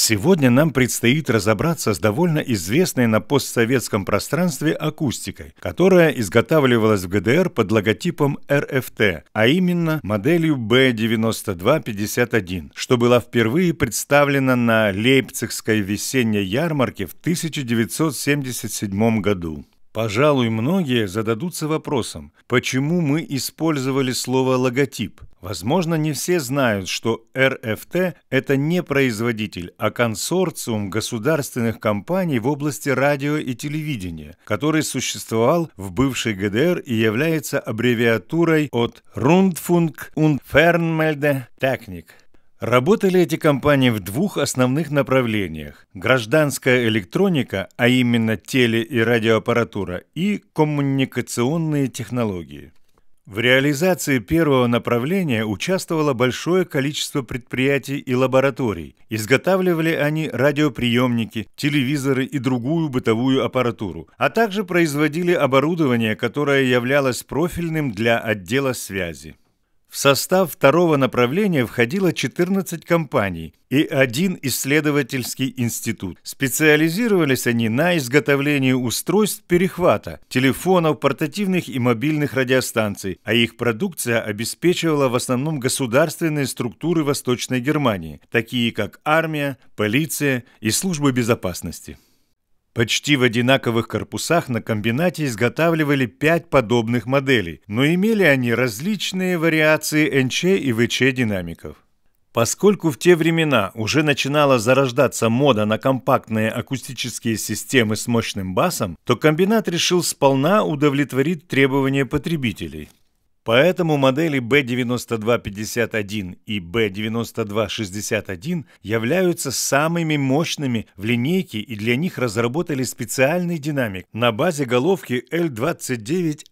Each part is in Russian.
Сегодня нам предстоит разобраться с довольно известной на постсоветском пространстве акустикой, которая изготавливалась в ГДР под логотипом РФТ, а именно моделью B9251, что была впервые представлена на Лейпцигской весенней ярмарке в 1977 году. Пожалуй, многие зададутся вопросом, почему мы использовали слово «логотип», Возможно, не все знают, что РФТ – это не производитель, а консорциум государственных компаний в области радио и телевидения, который существовал в бывшей ГДР и является аббревиатурой от Rundfunk und Fernmelde Technik. Работали эти компании в двух основных направлениях – гражданская электроника, а именно теле- и радиоаппаратура, и коммуникационные технологии. В реализации первого направления участвовало большое количество предприятий и лабораторий. Изготавливали они радиоприемники, телевизоры и другую бытовую аппаратуру, а также производили оборудование, которое являлось профильным для отдела связи. В состав второго направления входило 14 компаний и один исследовательский институт. Специализировались они на изготовлении устройств перехвата, телефонов, портативных и мобильных радиостанций, а их продукция обеспечивала в основном государственные структуры Восточной Германии, такие как армия, полиция и службы безопасности. Почти в одинаковых корпусах на комбинате изготавливали пять подобных моделей, но имели они различные вариации НЧ и ВЧ динамиков. Поскольку в те времена уже начинала зарождаться мода на компактные акустические системы с мощным басом, то комбинат решил сполна удовлетворить требования потребителей. Поэтому модели B9251 и B9261 являются самыми мощными в линейке и для них разработали специальный динамик на базе головки L2911.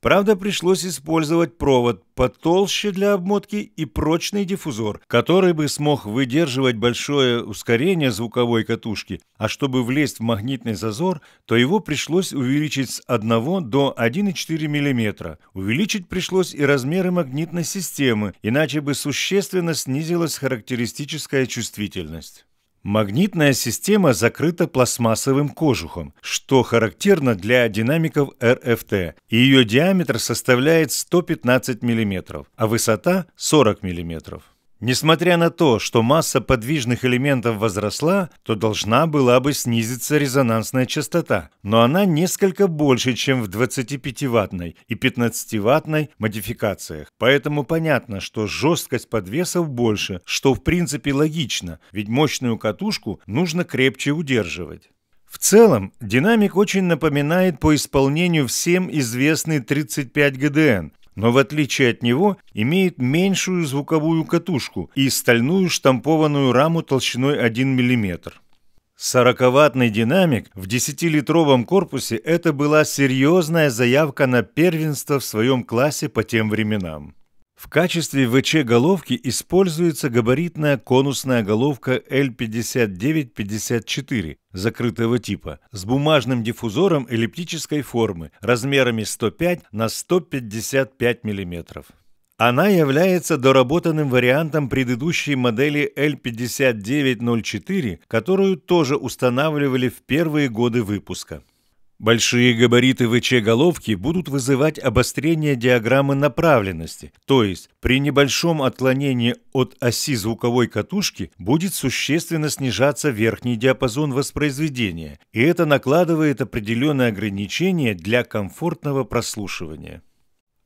Правда, пришлось использовать провод потолще для обмотки и прочный диффузор, который бы смог выдерживать большое ускорение звуковой катушки, а чтобы влезть в магнитный зазор, то его пришлось увеличить с 1 до 1,4 мм. Увеличить пришлось и размеры магнитной системы, иначе бы существенно снизилась характеристическая чувствительность. Магнитная система закрыта пластмассовым кожухом, что характерно для динамиков РФТ. Ее диаметр составляет 115 мм, а высота 40 мм. Несмотря на то, что масса подвижных элементов возросла, то должна была бы снизиться резонансная частота, но она несколько больше, чем в 25-ваттной и 15-ваттной модификациях. Поэтому понятно, что жесткость подвесов больше, что в принципе логично, ведь мощную катушку нужно крепче удерживать. В целом, динамик очень напоминает по исполнению всем известный 35 ГДН, но в отличие от него имеет меньшую звуковую катушку и стальную штампованную раму толщиной 1 мм. 40-ваттный динамик в 10-литровом корпусе – это была серьезная заявка на первенство в своем классе по тем временам. В качестве ВЧ головки используется габаритная конусная головка L5954 закрытого типа с бумажным диффузором эллиптической формы размерами 105 на 155 мм. Она является доработанным вариантом предыдущей модели L5904, которую тоже устанавливали в первые годы выпуска. Большие габариты ВЧ-головки будут вызывать обострение диаграммы направленности, то есть при небольшом отклонении от оси звуковой катушки будет существенно снижаться верхний диапазон воспроизведения, и это накладывает определенные ограничения для комфортного прослушивания.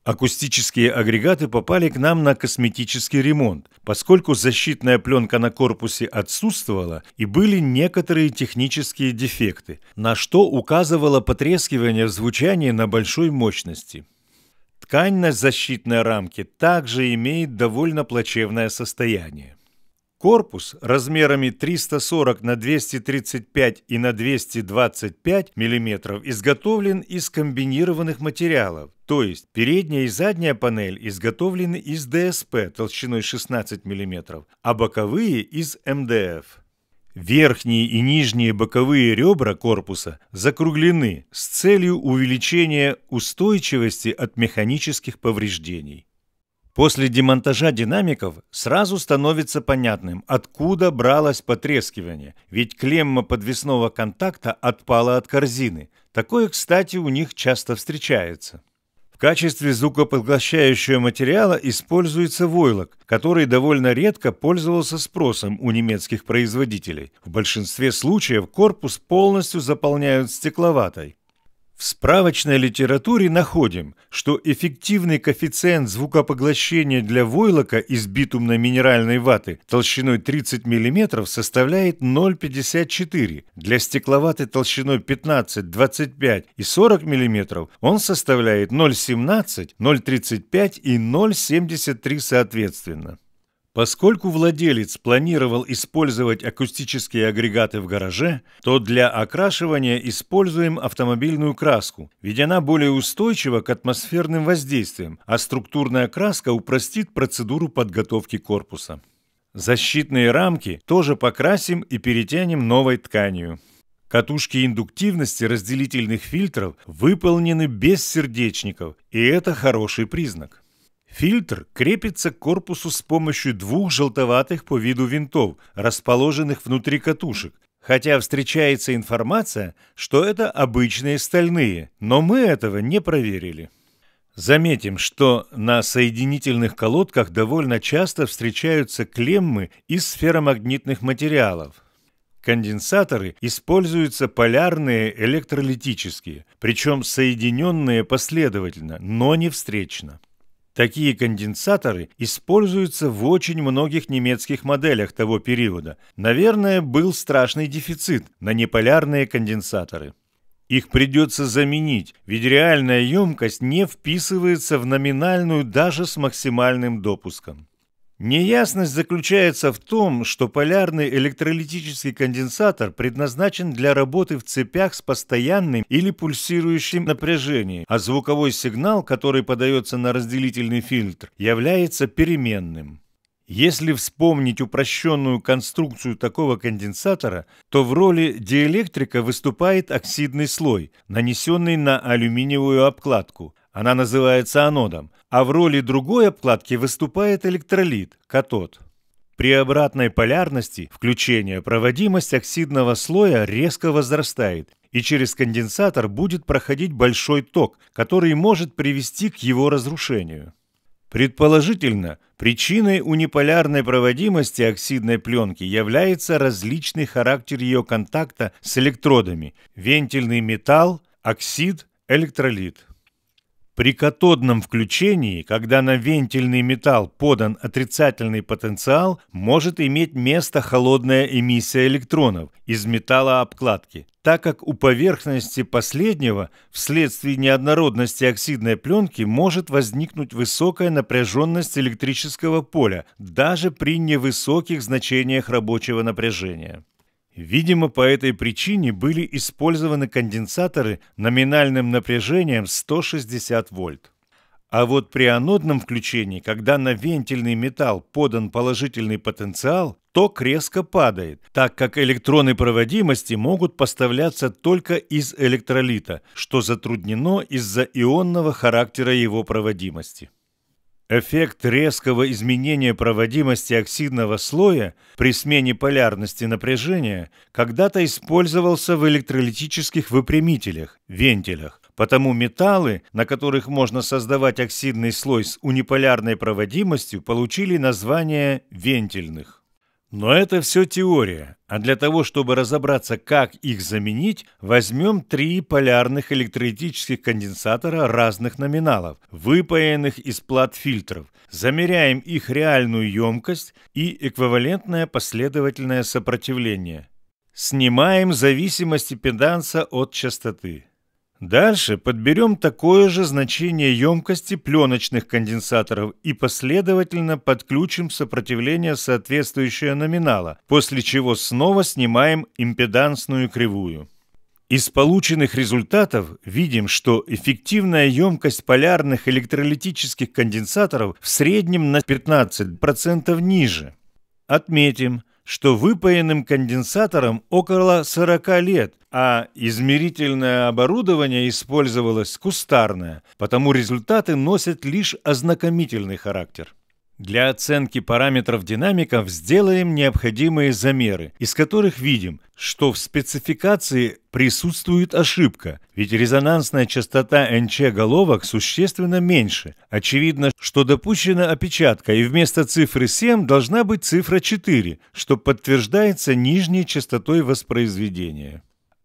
Акустические агрегаты попали к нам на косметический ремонт, поскольку защитная пленка на корпусе отсутствовала и были некоторые технические дефекты, на что указывало потрескивание в звучании на большой мощности. Ткань на защитной рамке также имеет довольно плачевное состояние. Корпус размерами 340 на 235 и на 225 мм изготовлен из комбинированных материалов, то есть передняя и задняя панель изготовлены из ДСП толщиной 16 мм, а боковые из МДФ. Верхние и нижние боковые ребра корпуса закруглены с целью увеличения устойчивости от механических повреждений. После демонтажа динамиков сразу становится понятным, откуда бралось потрескивание, ведь клемма подвесного контакта отпала от корзины. Такое, кстати, у них часто встречается. В качестве звукопоглощающего материала используется войлок, который довольно редко пользовался спросом у немецких производителей. В большинстве случаев корпус полностью заполняют стекловатой. В справочной литературе находим, что эффективный коэффициент звукопоглощения для войлока из битумно-минеральной ваты толщиной 30 мм составляет 0,54. Для стекловаты толщиной 15, 25 и 40 мм он составляет 0,17, 0,35 и 0,73 соответственно. Поскольку владелец планировал использовать акустические агрегаты в гараже, то для окрашивания используем автомобильную краску, ведь она более устойчива к атмосферным воздействиям, а структурная краска упростит процедуру подготовки корпуса. Защитные рамки тоже покрасим и перетянем новой тканью. Катушки индуктивности разделительных фильтров выполнены без сердечников, и это хороший признак. Фильтр крепится к корпусу с помощью двух желтоватых по виду винтов, расположенных внутри катушек, хотя встречается информация, что это обычные стальные, но мы этого не проверили. Заметим, что на соединительных колодках довольно часто встречаются клеммы из сферомагнитных материалов. Конденсаторы используются полярные электролитические, причем соединенные последовательно, но не встречно. Такие конденсаторы используются в очень многих немецких моделях того периода. Наверное, был страшный дефицит на неполярные конденсаторы. Их придется заменить, ведь реальная емкость не вписывается в номинальную даже с максимальным допуском. Неясность заключается в том, что полярный электролитический конденсатор предназначен для работы в цепях с постоянным или пульсирующим напряжением, а звуковой сигнал, который подается на разделительный фильтр, является переменным. Если вспомнить упрощенную конструкцию такого конденсатора, то в роли диэлектрика выступает оксидный слой, нанесенный на алюминиевую обкладку, она называется анодом, а в роли другой обкладки выступает электролит – катод. При обратной полярности включения проводимость оксидного слоя резко возрастает, и через конденсатор будет проходить большой ток, который может привести к его разрушению. Предположительно, причиной униполярной проводимости оксидной пленки является различный характер ее контакта с электродами – вентильный металл, оксид, электролит. При катодном включении, когда на вентильный металл подан отрицательный потенциал, может иметь место холодная эмиссия электронов из металла обкладки, так как у поверхности последнего вследствие неоднородности оксидной пленки может возникнуть высокая напряженность электрического поля даже при невысоких значениях рабочего напряжения. Видимо, по этой причине были использованы конденсаторы номинальным напряжением 160 вольт. А вот при анодном включении, когда на вентильный металл подан положительный потенциал, ток резко падает, так как электроны проводимости могут поставляться только из электролита, что затруднено из-за ионного характера его проводимости. Эффект резкого изменения проводимости оксидного слоя при смене полярности напряжения когда-то использовался в электролитических выпрямителях, вентилях, потому металлы, на которых можно создавать оксидный слой с униполярной проводимостью, получили название вентильных. Но это все теория, а для того, чтобы разобраться, как их заменить, возьмем три полярных электролитических конденсатора разных номиналов, выпаянных из плат фильтров, замеряем их реальную емкость и эквивалентное последовательное сопротивление. Снимаем зависимость импеданса от частоты. Дальше подберем такое же значение емкости пленочных конденсаторов и последовательно подключим сопротивление соответствующего номинала, после чего снова снимаем импедансную кривую. Из полученных результатов видим, что эффективная емкость полярных электролитических конденсаторов в среднем на 15% ниже. Отметим – что выпаянным конденсаторам около 40 лет, а измерительное оборудование использовалось кустарное, потому результаты носят лишь ознакомительный характер. Для оценки параметров динамиков сделаем необходимые замеры, из которых видим, что в спецификации присутствует ошибка, ведь резонансная частота НЧ головок существенно меньше. Очевидно, что допущена опечатка, и вместо цифры 7 должна быть цифра 4, что подтверждается нижней частотой воспроизведения.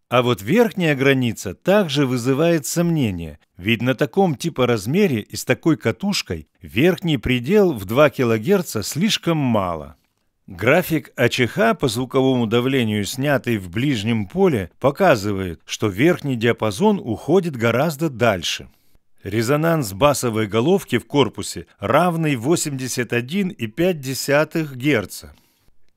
А вот верхняя граница также вызывает сомнения, ведь на таком типа размере и с такой катушкой верхний предел в 2 кГц слишком мало. График АЧХ по звуковому давлению, снятый в ближнем поле, показывает, что верхний диапазон уходит гораздо дальше. Резонанс басовой головки в корпусе равный 81,5 Гц.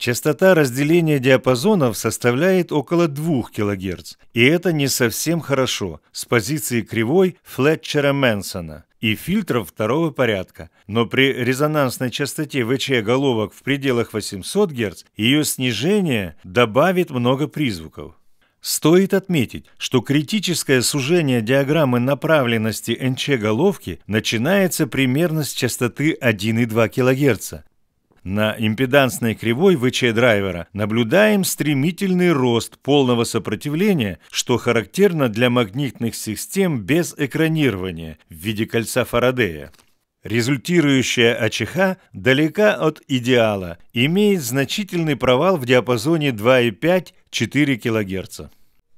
Частота разделения диапазонов составляет около 2 кГц, и это не совсем хорошо с позиции кривой Флетчера-Мэнсона и фильтров второго порядка, но при резонансной частоте ВЧ головок в пределах 800 Гц ее снижение добавит много призвуков. Стоит отметить, что критическое сужение диаграммы направленности НЧ-головки начинается примерно с частоты 1,2 кГц, на импедансной кривой ВЧ-драйвера наблюдаем стремительный рост полного сопротивления, что характерно для магнитных систем без экранирования в виде кольца Фарадея. Результирующая АЧХ далека от идеала, имеет значительный провал в диапазоне 2,5-4 кГц.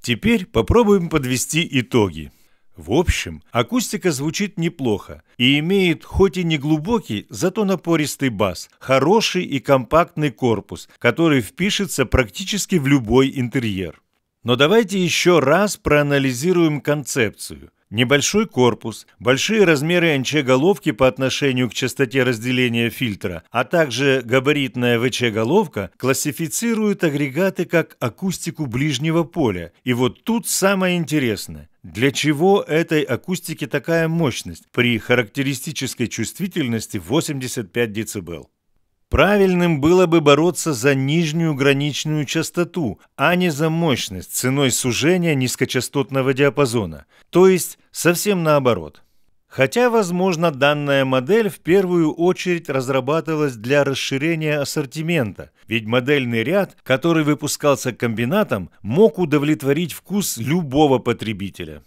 Теперь попробуем подвести итоги. В общем, акустика звучит неплохо и имеет хоть и не глубокий, зато напористый бас, хороший и компактный корпус, который впишется практически в любой интерьер. Но давайте еще раз проанализируем концепцию – Небольшой корпус, большие размеры НЧ-головки по отношению к частоте разделения фильтра, а также габаритная ВЧ-головка классифицируют агрегаты как акустику ближнего поля. И вот тут самое интересное. Для чего этой акустике такая мощность при характеристической чувствительности 85 дБ? Правильным было бы бороться за нижнюю граничную частоту, а не за мощность ценой сужения низкочастотного диапазона, то есть совсем наоборот. Хотя, возможно, данная модель в первую очередь разрабатывалась для расширения ассортимента, ведь модельный ряд, который выпускался комбинатом, мог удовлетворить вкус любого потребителя.